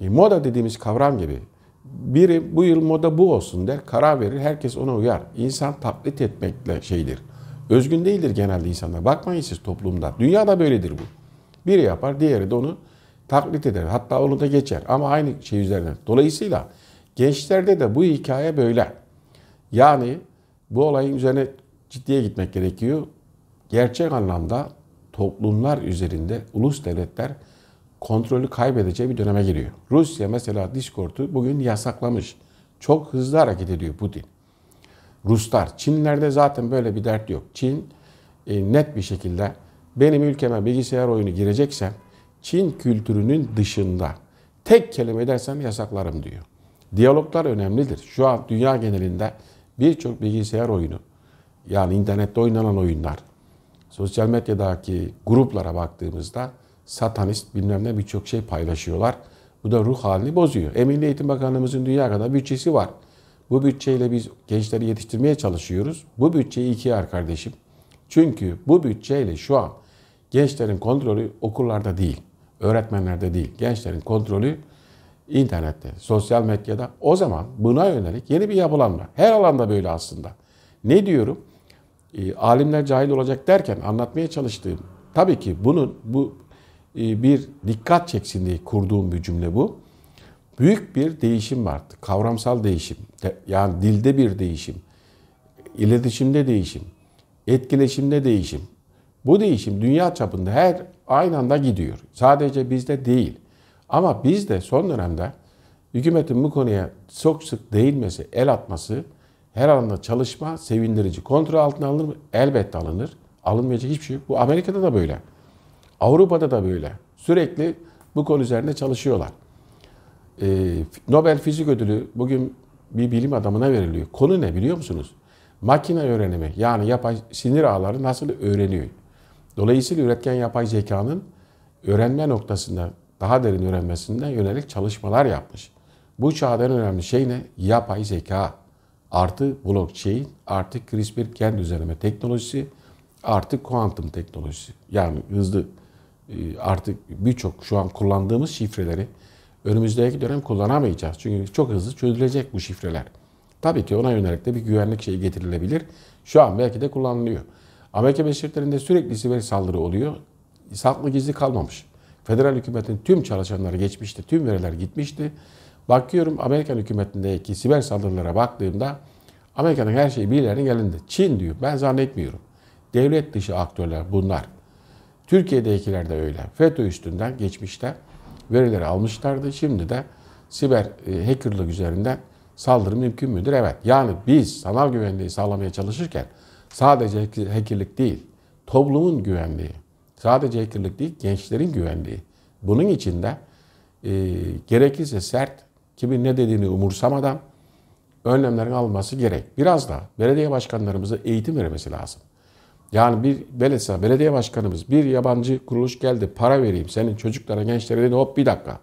e, moda dediğimiz kavram gibi biri bu yıl moda bu olsun der, karar verir, herkes ona uyar. İnsan taklit etmekle şeydir. Özgün değildir genelde insanlar. Bakmayın siz toplumda. Dünyada böyledir bu. Biri yapar, diğeri de onu taklit eder. Hatta onu da geçer ama aynı şey üzerinden. Dolayısıyla gençlerde de bu hikaye böyle. Yani bu olayın üzerine ciddiye gitmek gerekiyor. Gerçek anlamda toplumlar üzerinde ulus devletler kontrolü kaybedeceği bir döneme giriyor. Rusya mesela Discord'u bugün yasaklamış. Çok hızlı hareket ediyor Putin. Ruslar, Çinlerde zaten böyle bir dert yok. Çin e, net bir şekilde benim ülkeme bilgisayar oyunu gireceksem Çin kültürünün dışında tek kelime edersem yasaklarım diyor. Diyaloglar önemlidir. Şu an dünya genelinde birçok bilgisayar oyunu, yani internette oynanan oyunlar, sosyal medyadaki gruplara baktığımızda satanist bilmem ne birçok şey paylaşıyorlar. Bu da ruh halini bozuyor. Emin Eğitim Bakanlığımızın dünya kadar bütçesi var. Bu bütçeyle biz gençleri yetiştirmeye çalışıyoruz. Bu bütçeyi ikiye ar kardeşim. Çünkü bu bütçeyle şu an gençlerin kontrolü okullarda değil öğretmenlerde değil, gençlerin kontrolü internette, sosyal medyada. O zaman buna yönelik yeni bir yapılanma. Her alanda böyle aslında. Ne diyorum? E, alimler cahil olacak derken anlatmaya çalıştığım, tabii ki bunun bu e, bir dikkat çeksin diye kurduğum bir cümle bu. Büyük bir değişim var. Kavramsal değişim. Yani dilde bir değişim. iletişimde değişim. Etkileşimde değişim. Bu değişim dünya çapında her aynı anda gidiyor. Sadece bizde değil. Ama bizde son dönemde hükümetin bu konuya çok sık değinmesi, el atması, her alanda çalışma sevindirici. Kontrol altına alınır mı? Elbette alınır. Alınmayacak hiçbir şey yok. Bu Amerika'da da böyle. Avrupa'da da böyle. Sürekli bu konu üzerinde çalışıyorlar. Ee, Nobel Fizik Ödülü bugün bir bilim adamına veriliyor. Konu ne biliyor musunuz? Makine öğrenimi yani yapay sinir ağları nasıl öğreniyor? Dolayısıyla üretken yapay zekanın öğrenme noktasında daha derin öğrenmesinde yönelik çalışmalar yapmış. Bu çağda en önemli şey ne? Yapay zeka artı blockchain artı CRISPR kendi düzenleme teknolojisi artı kuantum teknolojisi. Yani hızlı e, artık birçok şu an kullandığımız şifreleri önümüzdeki dönem kullanamayacağız. Çünkü çok hızlı çözülecek bu şifreler. Tabii ki ona yönelik de bir güvenlik şeyi getirilebilir. Şu an belki de kullanılıyor. Amerika Birleşik Devletleri'nde sürekli siber saldırı oluyor. Saklı gizli kalmamış. Federal hükümetin tüm çalışanları geçmişti, tüm veriler gitmişti. Bakıyorum Amerikan hükümetindeki siber saldırılara baktığımda Amerika'nın her şeyi birilerinin elinde. Çin diyor, ben zannetmiyorum. Devlet dışı aktörler bunlar. Türkiye'dekiler de öyle. FETÖ üstünden geçmişte verileri almışlardı. Şimdi de siber e, hackerlık üzerinden saldırı mümkün müdür? Evet. Yani biz sanal güvenliği sağlamaya çalışırken Sadece hackerlik değil, toplumun güvenliği, sadece hackerlik değil, gençlerin güvenliği. Bunun için de e, gerekirse sert, kimin ne dediğini umursamadan önlemlerin alınması gerek. Biraz da belediye başkanlarımıza eğitim vermesi lazım. Yani bir belediye, belediye başkanımız bir yabancı kuruluş geldi para vereyim senin çocuklara gençlere dedi hop bir dakika.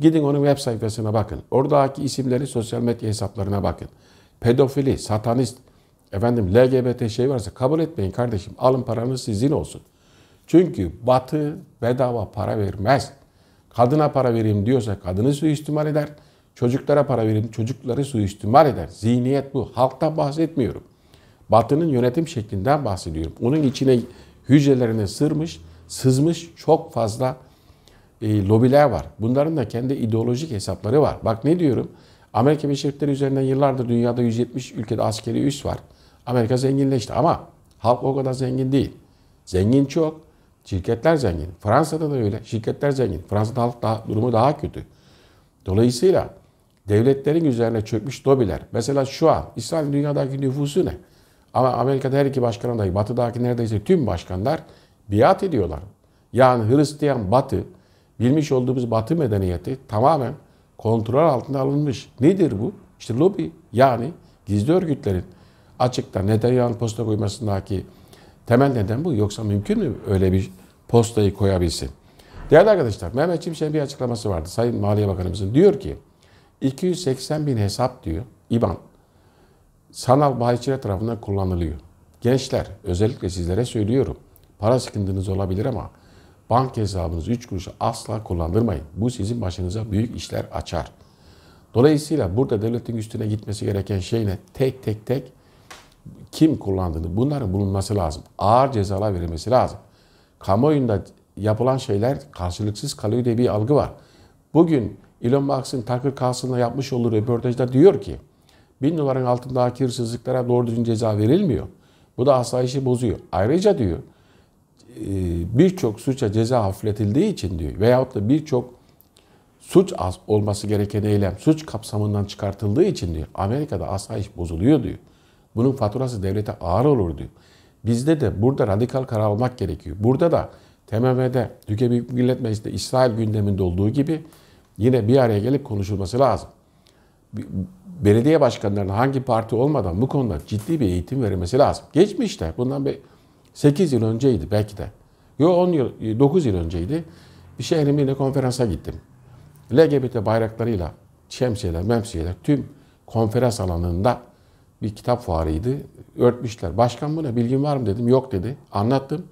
Gidin onun web sayfasına bakın. Oradaki isimleri sosyal medya hesaplarına bakın. Pedofili, satanist, Efendim LGBT şey varsa kabul etmeyin kardeşim. Alın paranız sizin olsun. Çünkü batı bedava para vermez. Kadına para vereyim diyorsa kadını suistimal eder. Çocuklara para vereyim çocukları suistimal eder. Zihniyet bu. Halktan bahsetmiyorum. Batının yönetim şeklinden bahsediyorum. Onun içine hücrelerine sırmış, sızmış çok fazla e, lobiler var. Bunların da kendi ideolojik hesapları var. Bak ne diyorum? Amerika Birleşik Devletleri üzerinden yıllardır dünyada 170 ülkede askeri üs var. Amerika zenginleşti ama halk o kadar zengin değil. Zengin çok, şirketler zengin. Fransa'da da öyle, şirketler zengin. Fransa'da halk daha, durumu daha kötü. Dolayısıyla devletlerin üzerine çökmüş lobiler. Mesela şu an İsrail dünyadaki nüfusu ne? Ama Amerika'da her iki başkan adayı, Batı'daki neredeyse tüm başkanlar biat ediyorlar. Yani Hristiyan Batı, bilmiş olduğumuz Batı medeniyeti tamamen kontrol altına alınmış. Nedir bu? İşte lobi yani gizli örgütlerin açıkta Netanyahu'nun posta koymasındaki temel neden bu. Yoksa mümkün mü öyle bir postayı koyabilsin? Değerli arkadaşlar Mehmet Şimşek'in bir açıklaması vardı. Sayın Maliye Bakanımızın diyor ki 280 bin hesap diyor İBAN sanal bahçeler tarafından kullanılıyor. Gençler özellikle sizlere söylüyorum. Para sıkıntınız olabilir ama banka hesabınızı 3 kuruşa asla kullandırmayın. Bu sizin başınıza büyük işler açar. Dolayısıyla burada devletin üstüne gitmesi gereken şey ne? Tek tek tek kim kullandığını bunların bulunması lazım. Ağır cezalar verilmesi lazım. Kamuoyunda yapılan şeyler karşılıksız kalıyor diye bir algı var. Bugün Elon Musk'ın Tucker Carlson'la yapmış olduğu röportajda diyor ki bin doların altındaki hırsızlıklara doğru düzgün ceza verilmiyor. Bu da asayişi bozuyor. Ayrıca diyor ee, birçok suça ceza hafifletildiği için diyor veyahut da birçok suç olması gereken eylem suç kapsamından çıkartıldığı için diyor Amerika'da asayiş bozuluyor diyor. Bunun faturası devlete ağır olur diyor. Bizde de burada radikal karar almak gerekiyor. Burada da TMM'de, Türkiye Büyük Millet Meclisi'nde İsrail gündeminde olduğu gibi yine bir araya gelip konuşulması lazım. Belediye başkanlarının hangi parti olmadan bu konuda ciddi bir eğitim verilmesi lazım. Geçmişte bundan bir 8 yıl önceydi belki de. Yo 10 yıl, 9 e, yıl önceydi. Bir şehrin birine konferansa gittim. LGBT bayraklarıyla şemsiyeler, memsiyeler tüm konferans alanında bir kitap fuarıydı. Örtmüşler. Başkan buna bilgin var mı dedim. Yok dedi. Anlattım.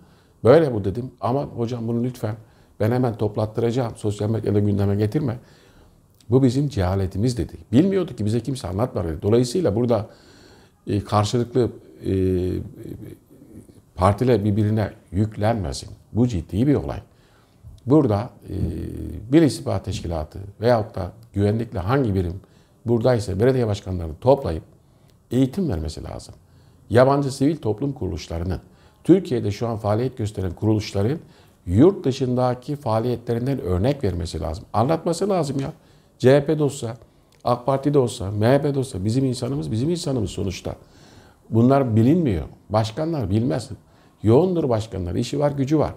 Böyle bu dedim. Ama hocam bunu lütfen ben hemen toplattıracağım. Sosyal medyada gündeme getirme. Bu bizim cehaletimiz dedi. bilmiyorduk ki bize kimse anlatmadı. Dolayısıyla burada e, karşılıklı e, e, partiler birbirine yüklenmesin. Bu ciddi bir olay. Burada e, bir istihbarat teşkilatı veyahut da güvenlikle hangi birim buradaysa belediye başkanlarını toplayıp eğitim vermesi lazım. Yabancı sivil toplum kuruluşlarının, Türkiye'de şu an faaliyet gösteren kuruluşların yurt dışındaki faaliyetlerinden örnek vermesi lazım. Anlatması lazım ya. CHP'de olsa, AK Parti'de olsa, MHP'de olsa bizim insanımız bizim insanımız sonuçta. Bunlar bilinmiyor. Başkanlar bilmez. Yoğundur başkanlar. işi var, gücü var.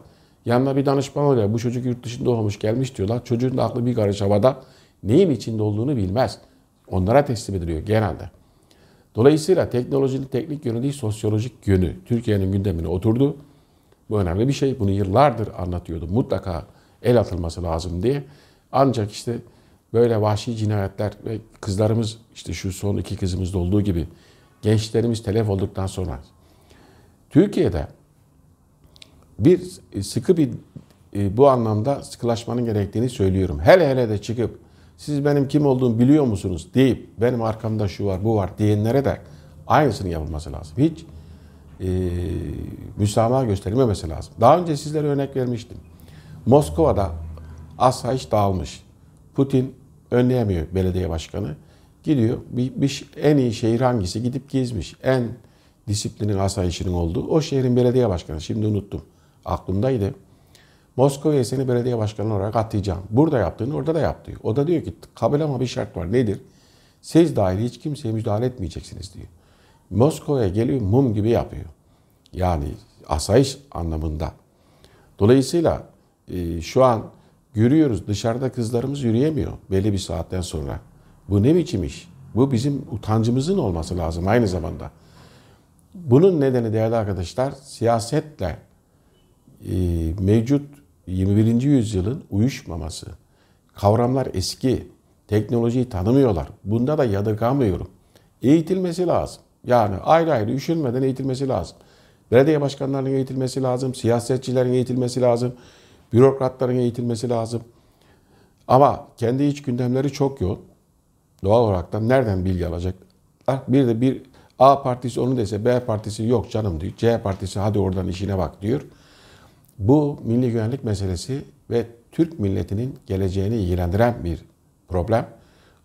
Yanına bir danışman oluyor. Bu çocuk yurt dışında olmuş gelmiş diyorlar. Çocuğun da aklı bir karış havada. Neyin içinde olduğunu bilmez. Onlara teslim ediliyor genelde. Dolayısıyla teknolojinin teknik yönü değil sosyolojik yönü Türkiye'nin gündemine oturdu. Bu önemli bir şey. Bunu yıllardır anlatıyordu. Mutlaka el atılması lazım diye. Ancak işte böyle vahşi cinayetler ve kızlarımız işte şu son iki kızımızda olduğu gibi gençlerimiz telef olduktan sonra Türkiye'de bir sıkı bir e, bu anlamda sıkılaşmanın gerektiğini söylüyorum. Hele hele de çıkıp siz benim kim olduğumu biliyor musunuz deyip benim arkamda şu var bu var diyenlere de aynısını yapılması lazım. Hiç e, müsamaha gösterilmemesi lazım. Daha önce sizlere örnek vermiştim. Moskova'da asayiş dağılmış. Putin önleyemiyor belediye başkanı. Gidiyor bir, bir, en iyi şehir hangisi gidip gezmiş. En disiplinin asayişinin olduğu o şehrin belediye başkanı. Şimdi unuttum. Aklımdaydı. Moskova'ya seni belediye başkanı olarak atayacağım. Burada yaptığını orada da yaptı. O da diyor ki kabul ama bir şart var. Nedir? Siz dahil hiç kimseye müdahale etmeyeceksiniz diyor. Moskova'ya geliyor mum gibi yapıyor. Yani asayiş anlamında. Dolayısıyla e, şu an görüyoruz dışarıda kızlarımız yürüyemiyor belli bir saatten sonra. Bu ne biçim iş? Bu bizim utancımızın olması lazım aynı zamanda. Bunun nedeni değerli arkadaşlar siyasetle e, mevcut 21. yüzyılın uyuşmaması. Kavramlar eski. Teknolojiyi tanımıyorlar. Bunda da yadırgamıyorum. Eğitilmesi lazım. Yani ayrı ayrı üşülmeden eğitilmesi lazım. Belediye başkanlarının eğitilmesi lazım. Siyasetçilerin eğitilmesi lazım. Bürokratların eğitilmesi lazım. Ama kendi iç gündemleri çok yoğun. Doğal olarak da nereden bilgi alacak? Bir de bir A partisi onu dese B partisi yok canım diyor. C partisi hadi oradan işine bak diyor. Bu milli güvenlik meselesi ve Türk milletinin geleceğini ilgilendiren bir problem.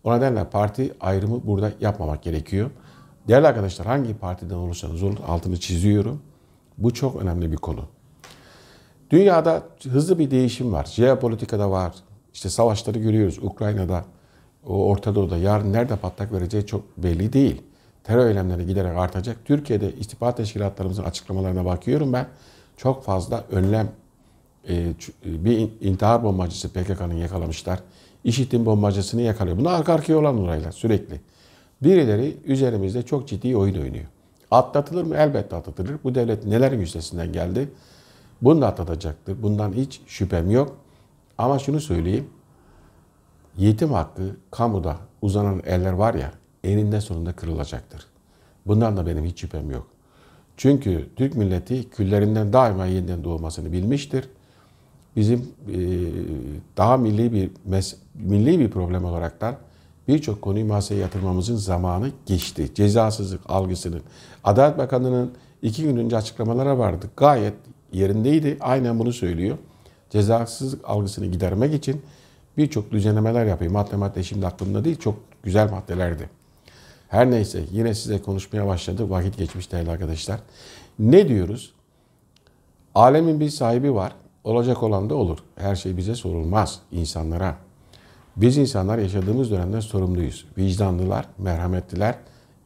O nedenle parti ayrımı burada yapmamak gerekiyor. Değerli arkadaşlar hangi partiden olursanız olun altını çiziyorum. Bu çok önemli bir konu. Dünyada hızlı bir değişim var. Jeopolitikada var. İşte savaşları görüyoruz Ukrayna'da, Orta Doğu'da. Yarın nerede patlak vereceği çok belli değil. Terör eylemleri giderek artacak. Türkiye'de istihbarat teşkilatlarımızın açıklamalarına bakıyorum ben çok fazla önlem e, e, bir intihar bombacısı PKK'nın yakalamışlar. İşit'in bombacısını yakalıyor. Bunlar arka arkaya olan olaylar sürekli. Birileri üzerimizde çok ciddi oyun oynuyor. Atlatılır mı? Elbette atlatılır. Bu devlet neler üstesinden geldi? Bunu da atlatacaktır. Bundan hiç şüphem yok. Ama şunu söyleyeyim. Yetim hakkı kamuda uzanan eller var ya eninde sonunda kırılacaktır. Bundan da benim hiç şüphem yok. Çünkü Türk milleti küllerinden daima yeniden doğmasını bilmiştir. Bizim e, daha milli bir milli bir problem olaraktan birçok konuyu masaya yatırmamızın zamanı geçti. Cezasızlık algısının. Adalet Bakanı'nın iki gün önce açıklamalara vardı. Gayet yerindeydi. Aynen bunu söylüyor. Cezasızlık algısını gidermek için birçok düzenlemeler yapayım. Madde madde şimdi aklımda değil. Çok güzel maddelerdi. Her neyse yine size konuşmaya başladık. Vakit geçmiş değerli arkadaşlar. Ne diyoruz? Alemin bir sahibi var. Olacak olan da olur. Her şey bize sorulmaz insanlara. Biz insanlar yaşadığımız dönemden sorumluyuz. Vicdanlılar, merhametliler,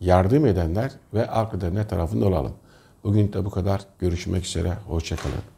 yardım edenler ve arkada ne tarafında olalım. Bugün de bu kadar. Görüşmek üzere. Hoşçakalın.